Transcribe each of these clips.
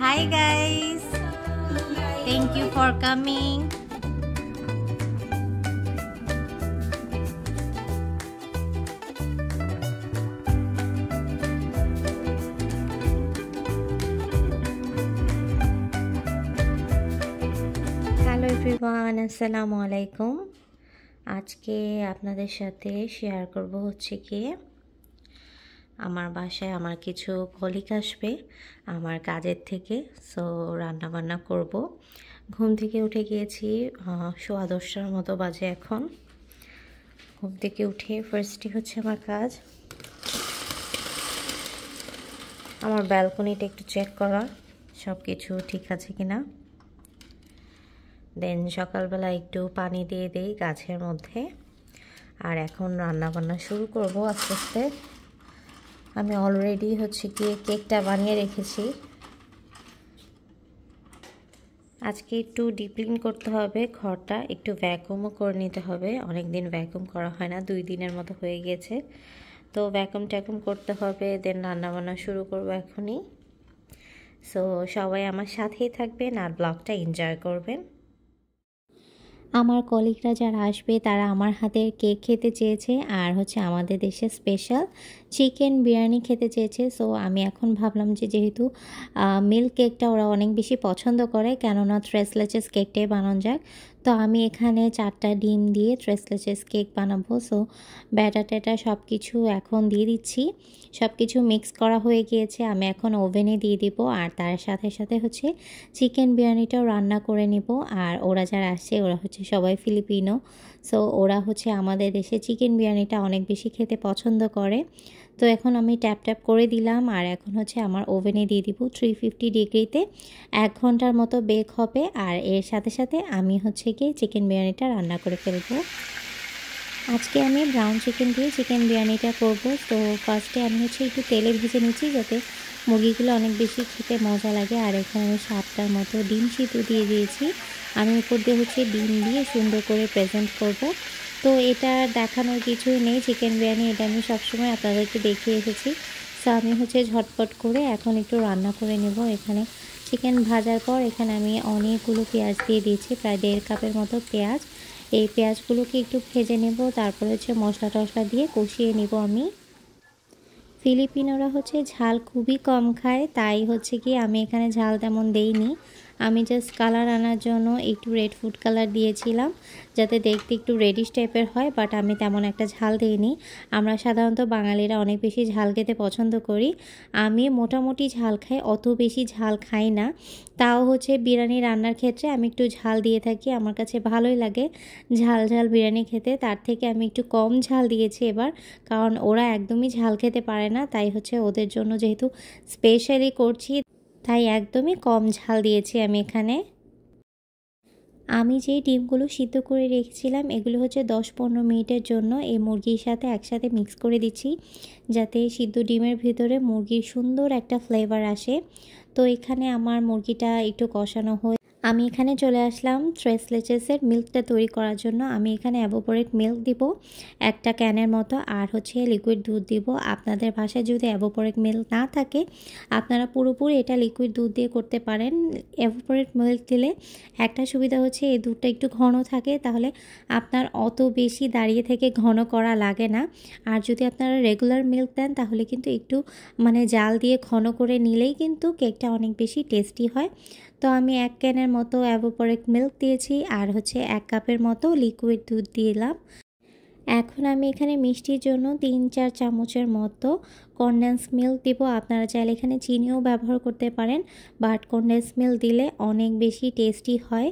Hi guys! Thank you for coming. Hello everyone আসসালামু আলাইকুম আজকে আপনাদের সাথে শেয়ার করব হচ্ছে কি আমার বাসায় আমার কিছু কলিক আসবে আমার কাজের থেকে সো রান্নাবান্না করব। ঘুম থেকে উঠে গিয়েছি সোয়া দশটার মতো বাজে এখন ঘুম থেকে উঠে ফার্স্টই হচ্ছে আমার কাজ আমার ব্যালকনিটা একটু চেক করা সব কিছু ঠিক আছে কিনা দেন সকালবেলা একটু পানি দিয়ে দেই গাছের মধ্যে আর এখন রান্না বান্না শুরু করব আস্তে আস্তে আমি অলরেডি হচ্ছে গিয়ে কেকটা বানিয়ে রেখেছি আজকে একটু ডিপ্লিন করতে হবে ঘরটা একটু ভ্যাকুমও করে নিতে হবে অনেক দিন ভ্যাকুম করা হয় না দুই দিনের মতো হয়ে গেছে তো ভ্যাকুম ট্যাকুম করতে হবে দেন রান্নাবান্না শুরু করবো এখনই সো সবাই আমার সাথেই থাকবেন আর ব্লগটা এনজয় করবেন আমার কলিগরা যারা আসবে তারা আমার হাতের কেক খেতে চেয়েছে আর হচ্ছে আমাদের দেশে স্পেশাল চিকেন বিরিয়ানি খেতে চেয়েছে সো আমি এখন ভাবলাম যে যেহেতু মিল্ক কেকটা ওরা অনেক বেশি পছন্দ করে কেননা ট্রেসলেচেস কেকটাই বানানো যাক তো আমি এখানে চারটা ডিম দিয়ে ট্রেসলেচেস কেক বানাবো সো ব্যাটার ট্যাটা সব কিছু এখন দিয়ে দিচ্ছি সব কিছু মিক্স করা হয়ে গিয়েছে আমি এখন ওভেনে দিয়ে দিব আর তার সাথে সাথে হচ্ছে চিকেন বিরিয়ানিটাও রান্না করে নেব আর ওরা যারা আসছে ওরা হচ্ছে সবাই ফিলিপিনো সো ওরা হচ্ছে আমাদের দেশে চিকেন বিরিয়ানিটা অনেক বেশি খেতে পছন্দ করে তো এখন আমি ট্যাপ ট্যাপ করে দিলাম আর এখন হচ্ছে আমার ওভেনে দিয়ে দিব থ্রি ফিফটি ডিগ্রিতে এক ঘন্টার মতো বেক হবে আর এর সাথে সাথে আমি হচ্ছে গিয়ে চিকেন বিরিয়ানিটা রান্না করে ফেলবো আজকে আমি ব্রাউন চিকেন দিয়ে চিকেন বিরিয়ানিটা করব তো ফার্স্টে আমি হচ্ছে একটু তেলে ভেজে নিচ্ছি যাতে মুরগিগুলো অনেক বেশি খেতে মজা লাগে আর এখানে আমি সাতটার মতো ডিম সিদ্ধ দিয়ে দিয়েছি আমি উপর দিয়ে হচ্ছে ডিম দিয়ে সুন্দর করে প্রেজেন্ট করব তো এটা দেখানোর কিছুই নেই চিকেন বিরিয়ানি এটা আমি সবসময় আপনাদেরকে দেখিয়ে এসেছি তো আমি হচ্ছে ঝটপট করে এখন একটু রান্না করে নেব এখানে চিকেন ভাজার পর এখানে আমি অনেকগুলো পেঁয়াজ দিয়ে দিয়েছি প্রায় দেড় কাপের মতো পেঁয়াজ এই পেঁয়াজগুলোকে একটু ভেজে নেব তারপর হচ্ছে মশলা টশলা দিয়ে কষিয়ে নেব আমি ফিলিপিনোরা হচ্ছে ঝাল খুবই কম খায় তাই হচ্ছে কি আমি এখানে ঝাল তেমন দেইনি আমি জাস্ট কালার আনার জন্য একটু রেড ফুড কালার দিয়েছিলাম যাতে দেখতে একটু রেডিশ টাইপের হয় বাট আমি তেমন একটা ঝাল দিইনি আমরা সাধারণত বাঙালিরা অনেক বেশি ঝাল খেতে পছন্দ করি আমি মোটামুটি ঝাল খাই অত বেশি ঝাল খাই না তাও হচ্ছে বিরিয়ানি রান্নার ক্ষেত্রে আমি একটু ঝাল দিয়ে থাকি আমার কাছে ভালোই লাগে ঝাল ঝাল বিরিয়ানি খেতে তার থেকে আমি একটু কম ঝাল দিয়েছি এবার কারণ ওরা একদমই ঝাল খেতে পারে না তাই হচ্ছে ওদের জন্য যেহেতু স্পেশালি করছি তাই একদমই কম ঝাল দিয়েছি আমি এখানে আমি যে ডিমগুলো সিদ্ধ করে রেখেছিলাম এগুলো হচ্ছে দশ পনেরো মিনিটের জন্য এই মুরগির সাথে একসাথে মিক্স করে দিচ্ছি যাতে সিদ্ধ ডিমের ভিতরে মুরগির সুন্দর একটা ফ্লেভার আসে তো এখানে আমার মুরগিটা একটু কষানো হয়ে আমি এখানে চলে আসলাম থ্রেস লেচেসের মিল্কটা তৈরি করার জন্য আমি এখানে অ্যাভোপোরেট মিল্ক দিব একটা ক্যানের মতো আর হচ্ছে লিকুইড দুধ দিব আপনাদের ভাষায় যদি অ্যাভোপোরেট মিল্ক না থাকে আপনারা পুরোপুরি এটা লিকুইড দুধ দিয়ে করতে পারেন অ্যাভোপোরেট মিল্ক দিলে একটা সুবিধা হচ্ছে এই দুধটা একটু ঘন থাকে তাহলে আপনার অত বেশি দাঁড়িয়ে থেকে ঘন করা লাগে না আর যদি আপনারা রেগুলার মিল্ক দেন তাহলে কিন্তু একটু মানে জাল দিয়ে ঘন করে নিলেই কিন্তু কেকটা অনেক বেশি টেস্টি হয় তো আমি এক ক্যানের মতো অ্যাভোপরেট মিল্ক দিয়েছি আর হচ্ছে এক কাপের মতো লিকুইড দুধ দিলাম এখন আমি এখানে মিষ্টির জন্য তিন চার চামচের মতো কনডেন্স মিল্ক দিব আপনারা চাইলে এখানে চিনিও ব্যবহার করতে পারেন বাট কন্ডেন্স মিল্ক দিলে অনেক বেশি টেস্টি হয়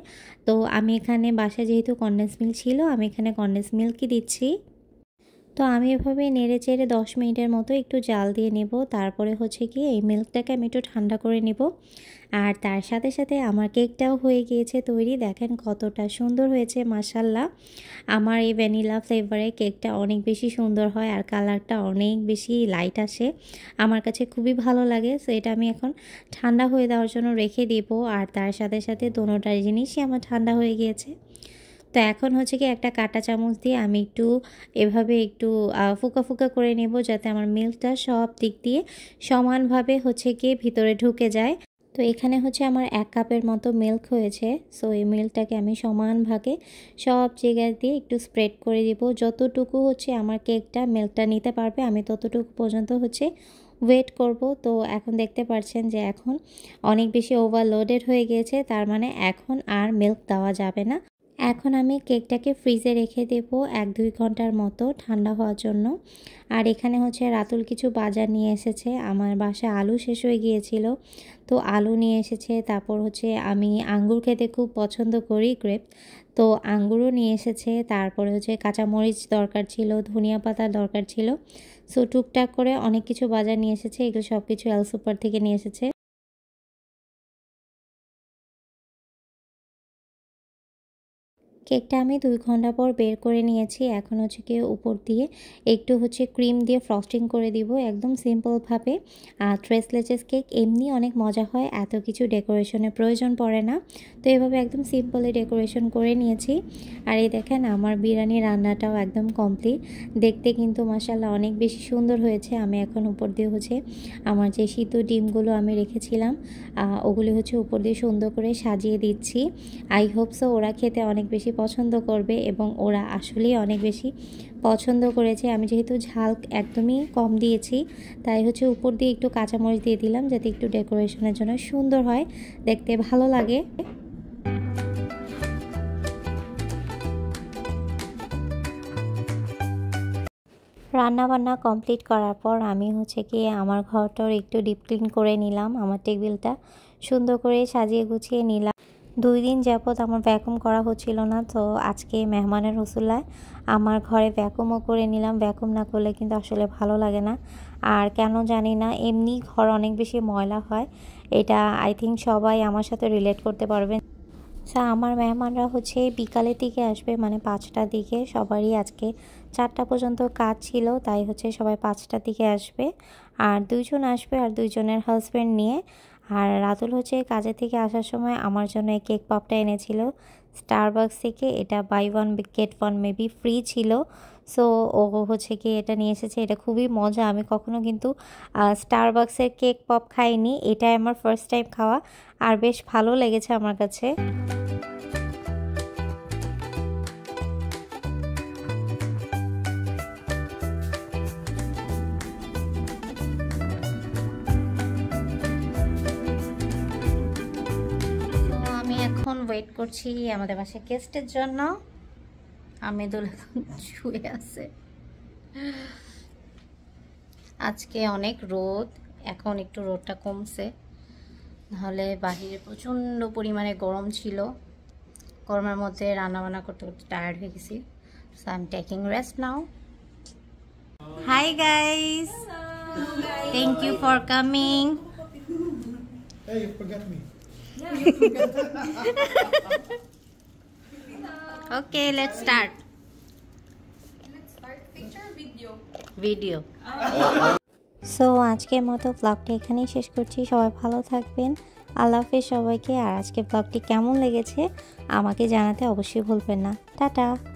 তো আমি এখানে বাসায় যেহেতু কন্ডেন্স মিল্ক ছিল আমি এখানে কন্ডেন্স মিল্কই দিচ্ছি তো আমি এভাবে নেড়ে চেড়ে দশ মিনিটের মতো একটু জাল দিয়ে নেব তারপরে হচ্ছে কি এই মিল্কটাকে আমি একটু ঠান্ডা করে নেব আর তার সাথে সাথে আমার কেকটাও হয়ে গিয়েছে তৈরি দেখেন কতটা সুন্দর হয়েছে মাসাল্লাহ আমার এই ভ্যানিলা ফ্লেভারের কেকটা অনেক বেশি সুন্দর হয় আর কালারটা অনেক বেশি লাইট আসে আমার কাছে খুবই ভালো লাগে সো এটা আমি এখন ঠান্ডা হয়ে দেওয়ার জন্য রেখে দেবো আর তার সাথে সাথে দোনোটার জিনিসই আমার ঠান্ডা হয়ে গিয়েছে তো এখন হচ্ছে কি একটা কাটা চামচ দিয়ে আমি একটু এভাবে একটু ফুকা ফুকা করে নেব যাতে আমার মিল্কটা সব দিক দিয়ে সমানভাবে হচ্ছে কি ভিতরে ঢুকে যায় তো এখানে হচ্ছে আমার এক কাপের মতো মিল্ক হয়েছে সো এই মিল্কটাকে আমি সমান ভাগে সব জায়গায় দিয়ে একটু স্প্রেড করে দেব যতটুকু হচ্ছে আমার কেকটা মিল্কটা নিতে পারবে আমি ততটুকু পর্যন্ত হচ্ছে ওয়েট করব তো এখন দেখতে পাচ্ছেন যে এখন অনেক বেশি ওভারলোডেড হয়ে গিয়েছে তার মানে এখন আর মিল্ক দেওয়া যাবে না এখন আমি কেকটাকে ফ্রিজে রেখে দেব এক দুই ঘন্টার মতো ঠান্ডা হওয়ার জন্য আর এখানে হচ্ছে রাতুল কিছু বাজার নিয়ে এসেছে আমার বাসায় আলু শেষ হয়ে গিয়েছিল তো আলু নিয়ে এসেছে তারপর হচ্ছে আমি আঙ্গুর খেতে খুব পছন্দ করি গ্রেপ তো আঙ্গুরও নিয়ে এসেছে তারপরে হচ্ছে কাঁচামরিচ দরকার ছিল ধনিয়া পাতা দরকার ছিল সো টুকটাক করে অনেক কিছু বাজার নিয়ে এসেছে এগুলো সব কিছু এল সুপার থেকে নিয়ে এসেছে কেকটা আমি দুই ঘন্টা পর বের করে নিয়েছি এখন হচ্ছে কি উপর দিয়ে একটু হচ্ছে ক্রিম দিয়ে ফ্রস্টিং করে দিব একদম সিম্পলভাবে আর ট্রেসলেচেস কেক এমনি অনেক মজা হয় এত কিছু ডেকোরেশনের প্রয়োজন পড়ে না তো এভাবে একদম সিম্পলি ডেকোরেশন করে নিয়েছি আর এই দেখেন আমার বিরিয়ানি রান্নাটাও একদম কমপ্লিট দেখতে কিন্তু মাসাল্লাহ অনেক বেশি সুন্দর হয়েছে আমি এখন উপর দিয়ে হচ্ছে আমার যে সিদ্ধ ডিমগুলো আমি রেখেছিলাম ওগুলি হচ্ছে উপর দিয়ে সুন্দর করে সাজিয়ে দিচ্ছি আই হোপসও ওরা খেতে অনেক বেশি পছন্দ করবে এবং ওরা আসলেই অনেক বেশি পছন্দ করেছে আমি যেহেতু ঝাল একদমই কম দিয়েছি তাই হচ্ছে উপর দিয়ে একটু কাঁচামরিচ দিয়ে দিলাম যাতে একটু ডেকোরেশনের জন্য সুন্দর হয় দেখতে ভালো লাগে রান্না বান্না কমপ্লিট করার পর আমি হচ্ছে কি আমার ঘরটার একটু ডিপ ক্লিন করে নিলাম আমার টেবিলটা সুন্দর করে সাজিয়ে গুছিয়ে নিলাম দুই দিন যাবৎ আমার ভ্যাকুম করা হচ্ছিল না তো আজকে মেহমানের রসুল্লায় আমার ঘরে ভ্যাকুমও করে নিলাম ভ্যাকুম না করলে কিন্তু আসলে ভালো লাগে না আর কেন জানি না এমনি ঘর অনেক বেশি ময়লা হয় এটা আই থিঙ্ক সবাই আমার সাথে রিলেট করতে পারবেন স্যার আচ্ছা, আমার মেহমানরা হচ্ছে বিকালের দিকে আসবে মানে পাঁচটার দিকে সবারই আজকে চারটা পর্যন্ত কাজ ছিল তাই হচ্ছে সবাই পাঁচটার দিকে আসবে আর দুইজন আসবে আর দুইজনের হাজব্যান্ড নিয়ে আর রাতুল হচ্ছে কাজে থেকে আসার সময় আমার জন্য এই কেক পপটা এনেছিল স্টারবাক্স থেকে এটা buy one get one maybe free ছিল সো ও হচ্ছে কি এটা নিয়ে এসেছে এটা খুবই মজা আমি কখনো কিন্তু স্টারবাক্সের কেক পপ খাইনি এটা আমার ফার্স্ট টাইম খাওয়া আর বেশ ভালো লেগেছে আমার কাছে ওয়েট করছি আমাদের বাসায় গেস্টের জন্য আমেদুল এখন শুয়ে আছে আজকে অনেক রোদ এখন একটু রোদটা কমছে নাহলে বাহিরে প্রচণ্ড পরিমাণে গরম ছিল গরমের মধ্যে রান্নাবান্না করতে করতে টায়ার্ড হয়ে গেছি so I am taking rest now hi guys thank you for coming Hey, you me. okay, let's start. Let's start picture video. Video. So আজকের মতো ব্লগটি এখানেই শেষ করছি সবাই ভালো থাকবেন আল্লাহ সবাইকে আর আজকে ব্লগটি কেমন লেগেছে আমাকে জানাতে অবশ্যই ভুলবেন না টাটা